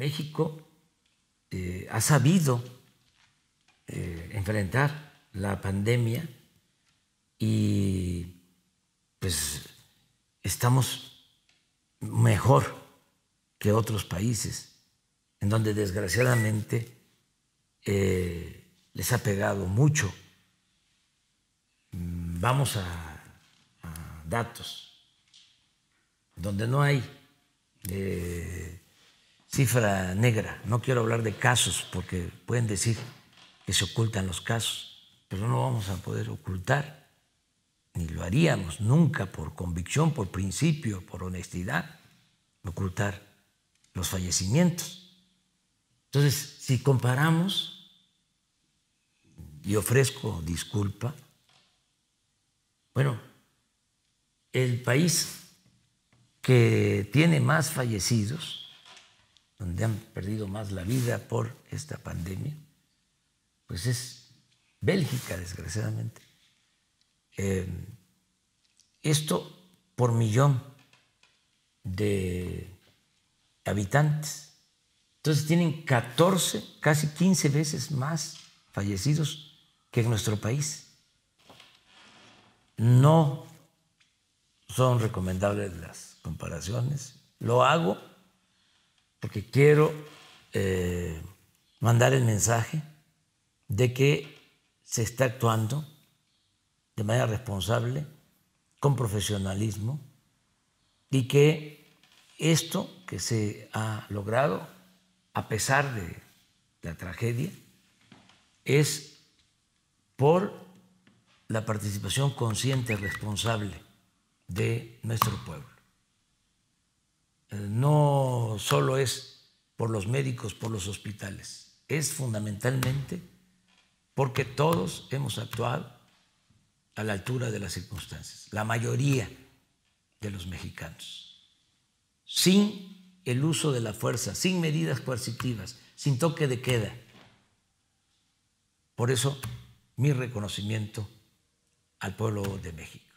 México eh, ha sabido eh, enfrentar la pandemia y pues estamos mejor que otros países, en donde desgraciadamente eh, les ha pegado mucho. Mm, vamos a datos donde no hay cifra negra. No quiero hablar de casos porque pueden decir que se ocultan los casos, pero no vamos a poder ocultar, ni lo haríamos nunca por convicción, por principio, por honestidad, ocultar los fallecimientos. Entonces, si comparamos, y ofrezco disculpa, bueno, el país que tiene más fallecidos donde han perdido más la vida por esta pandemia, pues es Bélgica, desgraciadamente. Em, esto por millón de habitantes. Entonces tienen 14, casi 15 veces más fallecidos que en nuestro país. No son recomendables las comparaciones. Lo hago porque quiero eh, mandar el mensaje de que se está actuando de manera responsable, con profesionalismo, y que esto que se ha logrado, a pesar de la tragedia, es por la participación consciente y responsable de nuestro pueblo. Eh, no solo es por los médicos, por los hospitales, es fundamentalmente porque todos hemos actuado a la altura de las circunstancias, la mayoría de los mexicanos, sin el uso de la fuerza, sin medidas coercitivas, sin toque de queda. Por eso, mi reconocimiento al pueblo de México.